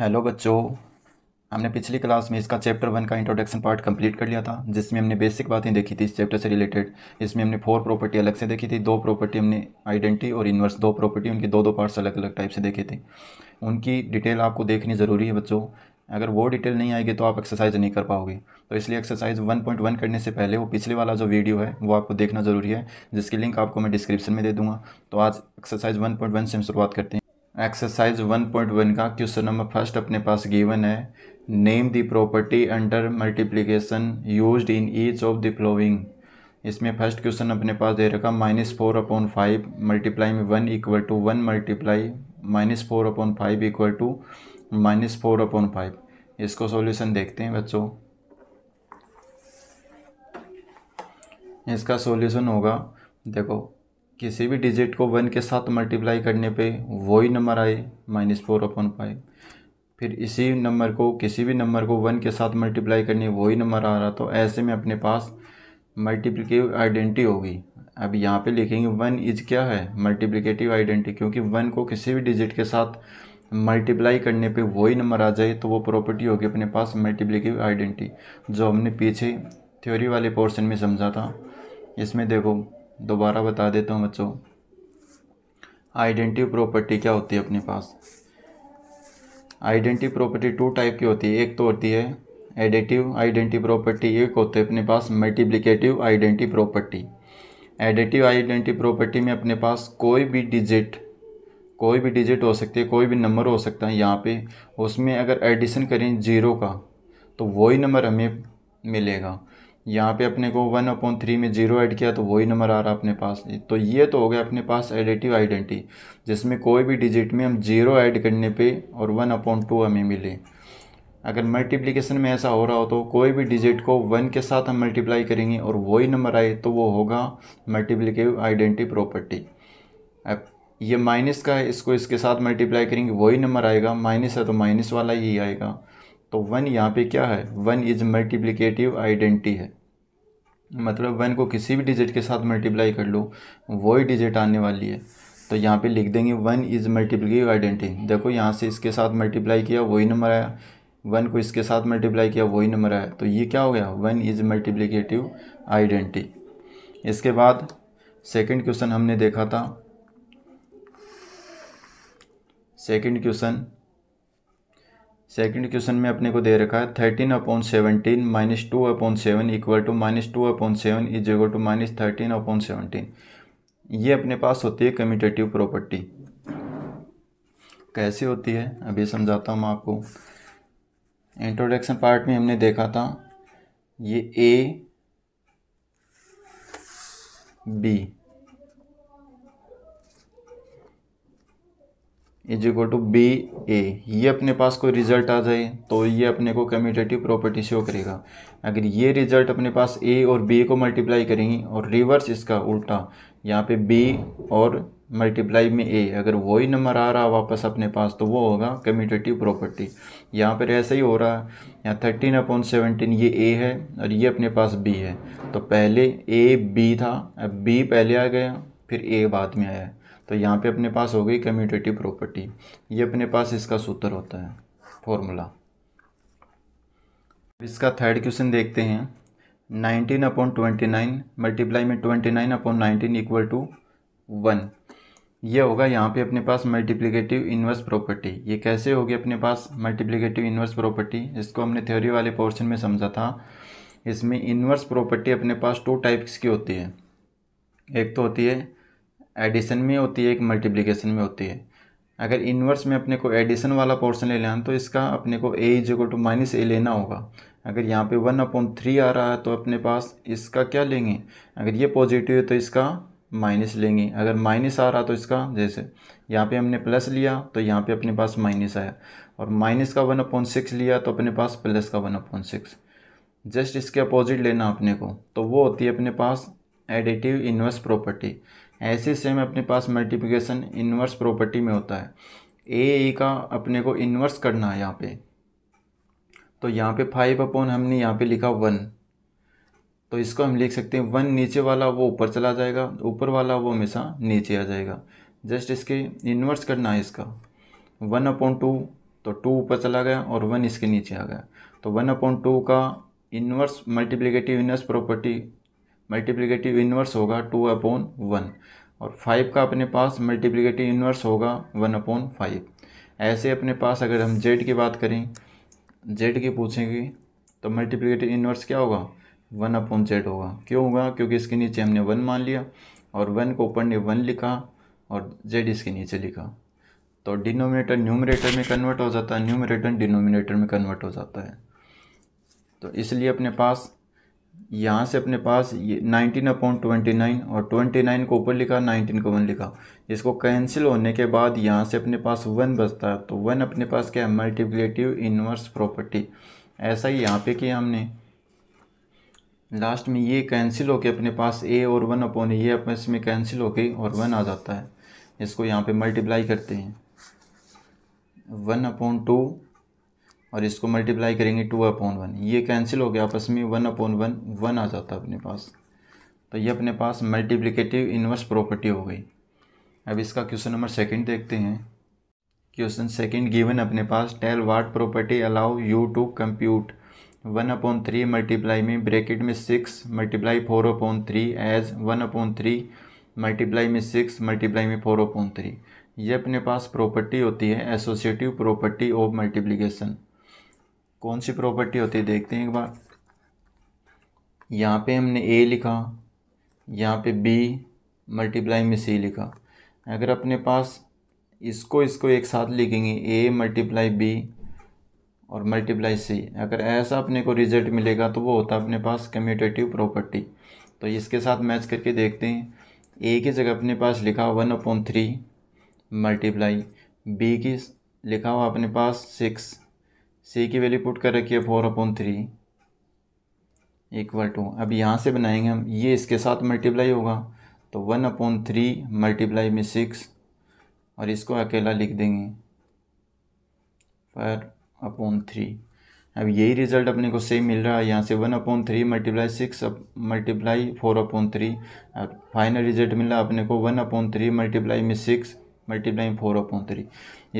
hello बच्चों हमने पिछली क्लास में इसका चैप्टर वन का इंट्रोडक्शन पार्ट कंप्लीट कर लिया था जिसमें हमने बेसिक बातें देखी थी इस चैप्टर से रिलेटेड इसमें हमने फोर प्रॉपर्टी अलग से देखी थी दो प्रॉपर्टी हमने आइडेंटिटी और इन्वर्स दो प्रॉपर्टी उनके दो दो पार्ट्स अलग अलग टाइप से देखे थे उनकी डिटेल आपको देखनी ज़रूरी है बच्चों अगर वो डिटेल नहीं आएगी तो आप एक्सरसाइज नहीं कर पाओगे तो इसलिए एक्सरसाइज 1.1 करने से पहले वो पिछले वाला जो वीडियो है वो आपको देखना ज़रूरी है जिसकी लिंक आपको मैं डिस्क्रिप्शन में दे दूँगा तो आज एक्सरसाइज 1.1 से हम शुरुआत करते हैं एक्सरसाइज 1.1 का क्वेश्चन नंबर फर्स्ट अपने पास गिवन है name the property under multiplication use in each of the following इसमें फर्स्ट क्वेश्चन अपने पास दे रखा minus four upon five multiply में one equal to one multiply minus four upon five equal to minus four upon five इसको solution देखते हैं बच्चों इसका सॉल्यूशन होगा देखो किसी भी डिजिट को वन के साथ मल्टीप्लाई करने पे वही नंबर आए माइनस फोर अपन फाइव फिर इसी नंबर को किसी भी नंबर को वन के साथ मल्टीप्लाई करने वही नंबर आ रहा तो ऐसे में अपने पास मल्टीप्लिकेटिव आइडेंटिटी होगी अब यहाँ पे लिखेंगे वन इज क्या है मल्टीप्लिकेटिव आइडेंटिटी क्योंकि वन को किसी भी डिजिट के साथ मल्टीप्लाई करने पे वही नंबर आ जाए तो वो प्रॉपर्टी होगी अपने पास मल्टीप्लिकेटिव आइडेंटिटी जो हमने पीछे थ्योरी वाले पोर्शन में समझा था इसमें देखो दोबारा बता देता हूँ बच्चों आइडेंटिटी प्रॉपर्टी क्या होती है अपने पास आइडेंटिटी प्रॉपर्टी टू टाइप की होती है एक तो होती है एडिटिव आइडेंटिटी प्रॉपर्टी एक होती है अपने पास multiplicative identity property additive identity property में अपने पास कोई भी डिजिट कोई भी डिजिट हो सकती है कोई भी नंबर हो सकता है यहाँ पे उसमें अगर एडिशन करें जीरो का तो वही नंबर हमें मिलेगा यहाँ पे अपने को वन अपॉन थ्री में जीरो ऐड किया तो वही नंबर आ रहा अपने पास तो ये तो हो गया अपने पास एडिटिव आइडेंटिटी जिसमें कोई भी डिजिट में हम जीरो ऐड करने पे और वन अपॉन टू हमें मिले अगर मल्टीप्लिकेशन में ऐसा हो रहा हो तो कोई भी डिजिट को वन के साथ हम मल्टीप्लाई करेंगे और वही नंबर आए तो वो होगा मल्टीप्लिकेटिव आइडेंटिटी प्रॉपर्टी अब ये माइनस का है इसको इसके साथ मल्टीप्लाई करेंगे वही नंबर आएगा माइनस है तो माइनस वाला ही आएगा तो वन यहाँ पे क्या है वन इज मल्टीप्लिकेटिव आइडेंटिटी है मतलब वन को किसी भी डिजिट के साथ मल्टीप्लाई कर लो वही डिजिट आने वाली है तो यहाँ पे लिख देंगे वन इज़ मल्टीप्लिकेटिव आइडेंटिटी देखो यहाँ से इसके साथ मल्टीप्लाई किया वही नंबर आया वन को इसके साथ मल्टीप्लाई किया वही नंबर आया तो ये क्या हो गया वन इज़ मल्टीप्लिकेटिव आइडेंटिटी इसके बाद सेकंड क्वेश्चन हमने देखा था सेकंड क्वेश्चन सेकेंड क्वेश्चन में अपने को दे रखा है thirteen upon seventeen minus two upon seven equal to minus two upon seven is equal to minus thirteen upon seventeen ये अपने पास होती है कम्यूटेटिव प्रॉपर्टी कैसी होती है अभी समझाता हूँ आपको इंट्रोडक्शन पार्ट में हमने देखा था ये A B is equal to B A ये अपने पास कोई रिजल्ट आ जाए तो ये अपने को कम्यूटेटिव प्रॉपर्टी शो करेगा अगर ये रिजल्ट अपने पास ए और बी को मल्टीप्लाई करेंगे और रिवर्स इसका उल्टा यहाँ पे बी और मल्टीप्लाई में ए अगर वही नंबर आ रहा वापस अपने पास तो वो होगा कम्यूटेटिव प्रॉपर्टी यहाँ पर ऐसा ही हो रहा है यहाँ थर्टीन अपॉन सेवनटीन ये ए है और ये अपने पास बी है तो पहले ए बी था अब बी पहले आ गया फिर ए बाद में आया तो यहाँ पे अपने पास हो गई कम्यूटेटिव प्रॉपर्टी ये अपने पास इसका सूत्र होता है फॉर्मूला इसका थर्ड क्वेश्चन देखते हैं nineteen upon twenty nine multiply में twenty nine upon nineteen equal to one ये होगा यहाँ पे अपने पास मल्टीप्लिकेटिव इन्वर्स प्रॉपर्टी ये कैसे होगी अपने पास मल्टीप्लिकेटिव इन्वर्स प्रॉपर्टी इसको हमने थ्योरी वाले पोर्शन में समझा था इसमें इन्वर्स प्रॉपर्टी अपने पास टू टाइप्स की होती है एक तो होती है एडिशन में होती है एक मल्टीप्लिकेशन में होती है अगर इन्वर्स में अपने को एडिशन वाला पोर्सन ले लेना तो इसका अपने को A is equal to minus A लेना होगा अगर यहाँ पे वन अपॉन थ्री आ रहा है तो अपने पास इसका क्या लेंगे अगर ये पॉजिटिव है तो इसका माइनस लेंगे अगर माइनस आ रहा तो इसका जैसे यहाँ पे हमने प्लस लिया तो यहाँ पे अपने पास माइनस आया और माइनस का वन अपॉन सिक्स लिया तो अपने पास प्लस का वन अपॉन सिक्स जस्ट इसके अपोजिट लेना अपने को तो वो होती है अपने पास एडिटिव इन्वर्स प्रॉपर्टी ऐसे सेम अपने पास मल्टीप्लिकेशन इन्वर्स प्रॉपर्टी में होता है ए ए का अपने को इन्वर्स करना है यहाँ पे तो यहाँ पे फाइव अपॉन हमने यहाँ पे लिखा वन तो इसको हम लिख सकते हैं वन नीचे वाला वो ऊपर चला जाएगा ऊपर वाला वो हमेशा नीचे आ जाएगा जस्ट इसके इन्वर्स करना है इसका वन अपॉन टू तो टू ऊपर चला गया और वन इसके नीचे आ गया तो वन अपॉन टू का inverse multiplicative inverse property multiplicative inverse होगा टू अपॉन वन और फाइव का अपने पास मल्टीप्लीकेटिव इन्वर्स होगा वन अपॉन फाइव ऐसे अपने पास अगर हम जेड की बात करें जेड की पूछेंगे तो मल्टीप्लिकेटिव इन्वर्स क्या होगा वन अपॉन जेड होगा क्यों होगा क्योंकि इसके नीचे हमने वन मान लिया और वन को ऊपर ने वन लिखा और जेड इसके नीचे लिखा तो डिनोमिनेटर न्यूमरेटर में कन्वर्ट हो जाता है न्यूमरेटर डिनोमिनेटर में कन्वर्ट हो जाता है तो इसलिए अपने पास यहाँ से अपने पास ये नाइनटीन अपॉन ट्वेंटी नाइन और ट्वेंटी नाइन को ऊपर लिखा नाइनटीन को वन लिखा इसको कैंसिल होने के बाद यहाँ से अपने पास वन बचता है तो वन अपने पास क्या है मल्टीप्लेटिव इनवर्स प्रॉपर्टी ऐसा ही यहाँ पे किया हमने लास्ट में ये कैंसिल होके अपने पास ए और वन अपॉन ये अपने इसमें कैंसिल होके और वन आ जाता है इसको यहाँ पर मल्टीप्लाई करते हैं वन अपॉन टू और इसको मल्टीप्लाई करेंगे टू अपॉन वन ये कैंसिल हो गया आपस में वन अपॉन वन वन आ जाता है अपने पास तो ये अपने पास मल्टीप्लिकेटिव इन्वर्स प्रॉपर्टी हो गई अब इसका क्वेश्चन नंबर सेकंड देखते हैं क्वेश्चन सेकंड गिवन अपने पास tell what property allow you to compute one upon three multiply में ब्रैकेट में six multiply four upon three as one upon three multiply में सिक्स मल्टीप्लाई में फोर अपॉन थ्री ये अपने पास प्रॉपर्टी होती है एसोसिएटिव प्रॉपर्टी ऑफ मल्टीप्लीकेशन कौन सी property होती है देखते हैं एक बार यहाँ पे हमने ए लिखा यहाँ पे बी मल्टीप्लाई में सी लिखा अगर अपने पास इसको इसको एक साथ लिखेंगे ए मल्टीप्लाई बी और मल्टीप्लाई सी अगर ऐसा अपने को रिजल्ट मिलेगा तो वो होता है अपने पास कम्यूटेटिव प्रॉपर्टी तो इसके साथ मैच करके देखते हैं ए की जगह अपने पास लिखा one upon three multiply B की लिखा हुआ अपने पास सिक्स सी की वैल्यू पुट कर रखी है four upon three equal to अब यहाँ से बनाएंगे हम ये इसके साथ मल्टीप्लाई होगा तो वन अपॉन थ्री मल्टीप्लाई में सिक्स और इसको अकेला लिख देंगे पर अपॉन थ्री अब यही रिज़ल्ट अपने को सेम मिल रहा है यहाँ से one upon three multiply six multiply four upon three अब फाइनल रिजल्ट मिला अपने को वन अपॉन थ्री मल्टीप्लाई में six multiply four upon three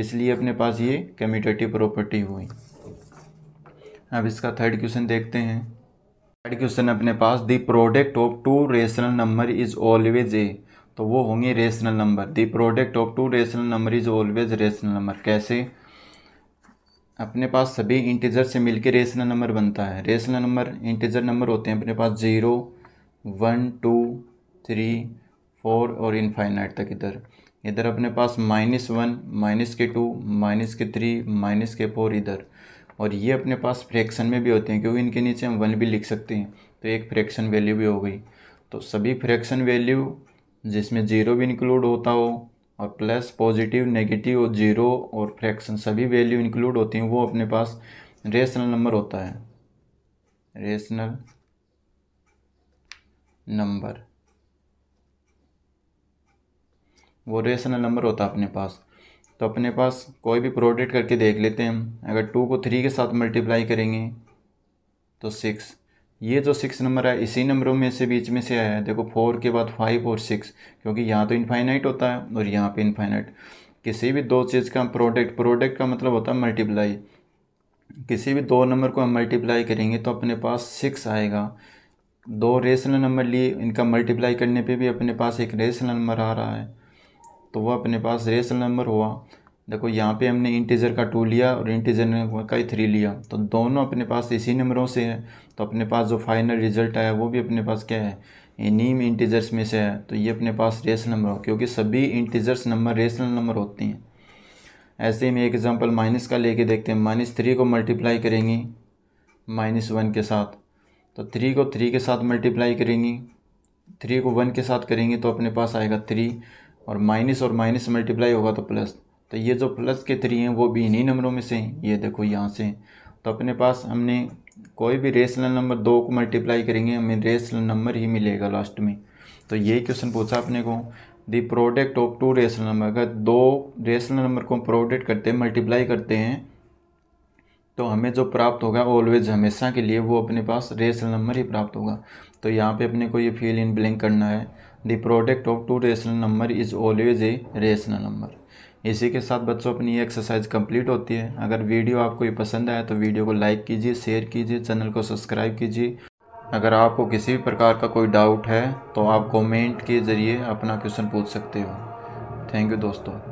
इसलिए अपने पास ये कम्यूटेटिव प्रॉपर्टी हुई अब इसका थर्ड क्वेश्चन देखते हैं थर्ड क्वेश्चन अपने पास the product of two rational number is always a तो वो होंगे rational number the product of two rational number is always rational number कैसे अपने पास सभी इंटीजर से मिलकर रेशनल नंबर बनता है रेशनल नंबर इंटीजर नंबर होते हैं अपने पास zero one two three four और इनफाइनाइट तक इधर इधर अपने पास माइनस वन माइनस के टू माइनस के थ्री माइनस के फोर इधर और ये अपने पास फ्रैक्शन में भी होते हैं क्योंकि इनके नीचे हम वन भी लिख सकते हैं तो एक फ्रैक्शन वैल्यू भी हो गई तो सभी फ्रैक्शन वैल्यू जिसमें ज़ीरो भी इंक्लूड होता हो और प्लस पॉजिटिव नेगेटिव और ज़ीरो और फ्रैक्शन सभी वैल्यू इंक्लूड होती हैं वो अपने पास रेशनल नंबर होता है रेशनल नंबर वो रेशनल नंबर होता है अपने पास तो अपने पास कोई भी प्रोडक्ट करके देख लेते हैं हम अगर टू को थ्री के साथ मल्टीप्लाई करेंगे तो सिक्स ये जो सिक्स नंबर है इसी नंबरों में से बीच में से आया है देखो फोर के बाद फाइव और सिक्स क्योंकि यहाँ तो इनफाइनाइट होता है और यहाँ पे इनफाइनाइट किसी भी दो चीज़ का प्रोडक्ट प्रोडक्ट का मतलब होता है मल्टीप्लाई किसी भी दो नंबर को हम मल्टीप्लाई करेंगे तो अपने पास सिक्स आएगा दो रेशनल नंबर लिए इनका मल्टीप्लाई करने पे भी अपने पास एक रेशनल नंबर आ रहा है तो वह अपने पास रेशनल नंबर हुआ देखो यहाँ पे हमने इंटीजर का टू लिया और इंटीजर ने का थ्री लिया तो दोनों अपने पास इसी नंबरों से है तो अपने पास जो फाइनल रिजल्ट आया वो भी अपने पास क्या है नीम इंटीजर्स में से है तो ये अपने पास रेस नंबर हो क्योंकि सभी इंटीजर्स नंबर रेशनल नंबर होती हैं ऐसे ही में एक एग्जांपल माइनस का लेके देखते हैं माइनस थ्री को मल्टीप्लाई करेंगे माइनस वन के साथ तो थ्री को थ्री के साथ मल्टीप्लाई करेंगी थ्री को वन के साथ करेंगे तो अपने पास आएगा थ्री और माइनस और माइनस मल्टीप्लाई होगा तो प्लस तो ये जो प्लस के थ्री हैं वो भी इन्हीं नंबरों में से हैं ये देखो यहाँ से तो अपने पास हमने कोई भी रेशनल नंबर दो को मल्टीप्लाई करेंगे हमें रेशनल नंबर ही मिलेगा लास्ट में तो ये क्वेश्चन पूछा अपने को the product of two rational number अगर दो रेशनल नंबर को प्रोडक्ट करते हैं मल्टीप्लाई करते हैं तो हमें जो प्राप्त होगा ऑलवेज हमेशा के लिए वो अपने पास रेशनल नंबर ही प्राप्त होगा तो यहाँ पे अपने को ये फील इन ब्लैंक करना है the product of two rational number is always a rational number इसी के साथ बच्चों अपनी ये एक्सरसाइज कंप्लीट होती है अगर वीडियो आपको ये पसंद आया तो वीडियो को लाइक कीजिए शेयर कीजिए चैनल को सब्सक्राइब कीजिए अगर आपको किसी भी प्रकार का कोई डाउट है तो आप कमेंट के ज़रिए अपना क्वेश्चन पूछ सकते हो थैंक यू दोस्तों